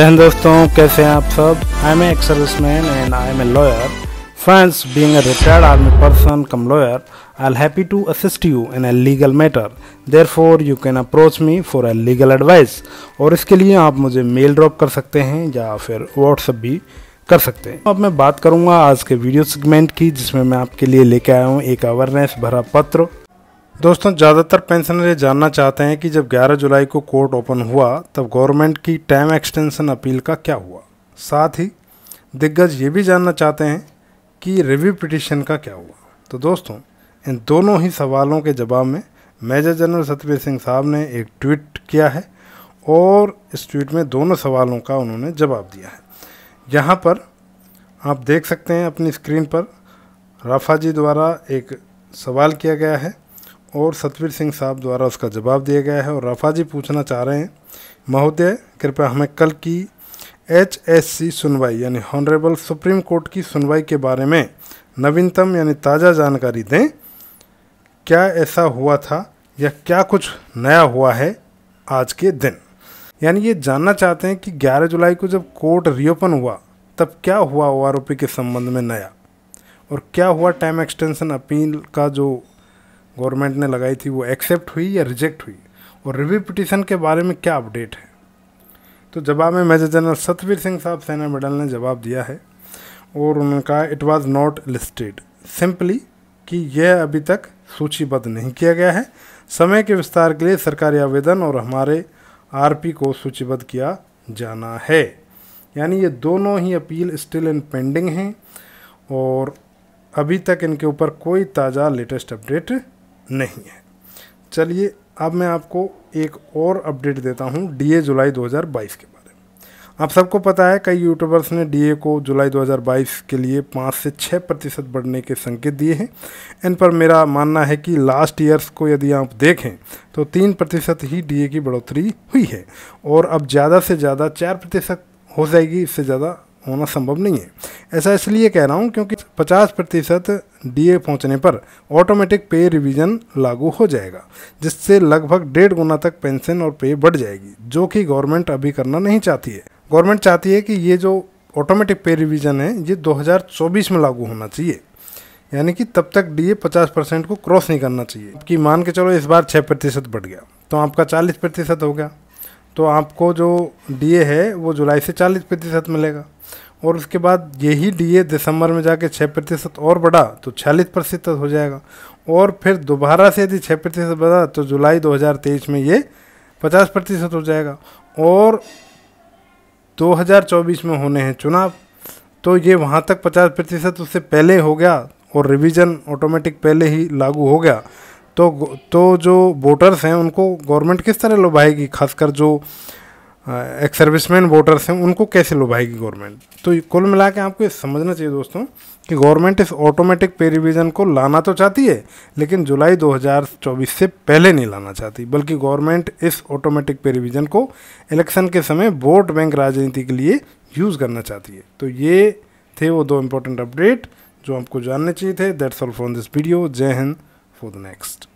and दोस्तों कैसे हैं आप सब I am ex service man and I am a lawyer friends being retired army person cum lawyer I'll happy to assist you in a legal matter therefore you can approach me for a legal advice और इसके लिए आप मुझे mail drop कर सकते हैं या फिर व्हाट्सअप भी कर सकते हैं अब मैं बात करूंगा आज के वीडियो सेगमेंट की जिसमें मैं आपके लिए लेके आया हूँ एक अवेयरनेस भरा पत्र दोस्तों ज़्यादातर पेंशनर ये जानना चाहते हैं कि जब 11 जुलाई को कोर्ट ओपन हुआ तब गवर्नमेंट की टाइम एक्सटेंशन अपील का क्या हुआ साथ ही दिग्गज ये भी जानना चाहते हैं कि रिव्यू पिटिशन का क्या हुआ तो दोस्तों इन दोनों ही सवालों के जवाब में मेजर जनरल सत्यवीर सिंह साहब ने एक ट्वीट किया है और इस ट्वीट में दोनों सवालों का उन्होंने जवाब दिया है यहाँ पर आप देख सकते हैं अपनी स्क्रीन पर राफा जी द्वारा एक सवाल किया गया है और सतवीर सिंह साहब द्वारा उसका जवाब दिया गया है और रफा जी पूछना चाह रहे हैं महोदय कृपया हमें कल की एच एस सी सुनवाई यानी हॉनरेबल सुप्रीम कोर्ट की सुनवाई के बारे में नवीनतम यानी ताज़ा जानकारी दें क्या ऐसा हुआ था या क्या कुछ नया हुआ है आज के दिन यानी ये जानना चाहते हैं कि 11 जुलाई को जब कोर्ट रीओपन हुआ तब क्या हुआ ओ के संबंध में नया और क्या हुआ टाइम एक्सटेंशन अपील का जो गवर्नमेंट ने लगाई थी वो एक्सेप्ट हुई या रिजेक्ट हुई और रिव्यू पिटिशन के बारे में क्या अपडेट है तो जवाब में मेजर जनरल सतवीर सिंह साहब सेना मेडल ने जवाब दिया है और उन्होंने कहा it was not listed simply कि यह अभी तक सूचीबद्ध नहीं किया गया है समय के विस्तार के लिए सरकारी आवेदन और हमारे आर को सूचीबद्ध किया जाना है यानी ये दोनों ही अपील स्टिल इन पेंडिंग हैं और अभी तक इनके ऊपर कोई ताज़ा लेटेस्ट अपडेट नहीं है चलिए अब मैं आपको एक और अपडेट देता हूँ डीए जुलाई 2022 के बारे में आप सबको पता है कई यूट्यूबर्स ने डीए को जुलाई 2022 के लिए पाँच से छः प्रतिशत बढ़ने के संकेत दिए हैं इन पर मेरा मानना है कि लास्ट ईयर्स को यदि आप देखें तो तीन प्रतिशत ही डीए की बढ़ोतरी हुई है और अब ज़्यादा से ज़्यादा चार प्रतिशत हो जाएगी इससे ज़्यादा होना संभव नहीं है ऐसा इसलिए कह रहा हूँ क्योंकि 50 प्रतिशत डी पहुँचने पर ऑटोमेटिक पे रिवीजन लागू हो जाएगा जिससे लगभग डेढ़ गुना तक पेंशन और पे बढ़ जाएगी जो कि गवर्नमेंट अभी करना नहीं चाहती है गवर्नमेंट चाहती है कि ये जो ऑटोमेटिक पे रिवीजन है ये 2024 में लागू होना चाहिए यानी कि तब तक डीए 50 परसेंट को क्रॉस नहीं करना चाहिए कि मान के चलो इस बार 6 प्रतिशत बढ़ गया तो आपका 40 प्रतिशत हो गया तो आपको जो डीए है वो जुलाई से 40 प्रतिशत मिलेगा और उसके बाद यही डीए दिसंबर में जाके छः प्रतिशत और बढ़ा तो छियालीस प्रतिशत हो जाएगा और फिर दोबारा से यदि छः प्रतिशत बढ़ा तो जुलाई 2023 में ये पचास प्रतिशत हो जाएगा और 2024 में होने हैं चुनाव तो ये वहाँ तक पचास प्रतिशत उससे पहले हो गया और रिवीजन ऑटोमेटिक पहले ही लागू हो गया तो तो जो वोटर्स हैं उनको गवर्नमेंट किस तरह लुभाएगी खासकर जो एक सर्विसमैन वोटर्स हैं उनको कैसे लुभाएगी गवर्नमेंट तो कुल मिला के आपको ये समझना चाहिए दोस्तों कि गवर्नमेंट इस ऑटोमेटिक पे रिविज़न को लाना तो चाहती है लेकिन जुलाई 2024 से पहले नहीं लाना चाहती बल्कि गवर्नमेंट इस ऑटोमेटिक पे रिविज़न को इलेक्शन के समय वोट बैंक राजनीति के लिए यूज़ करना चाहती है तो ये थे वो दो इम्पोर्टेंट अपडेट जो आपको जानने चाहिए थे that's all from this video जय हिंद फॉर द नेक्स्ट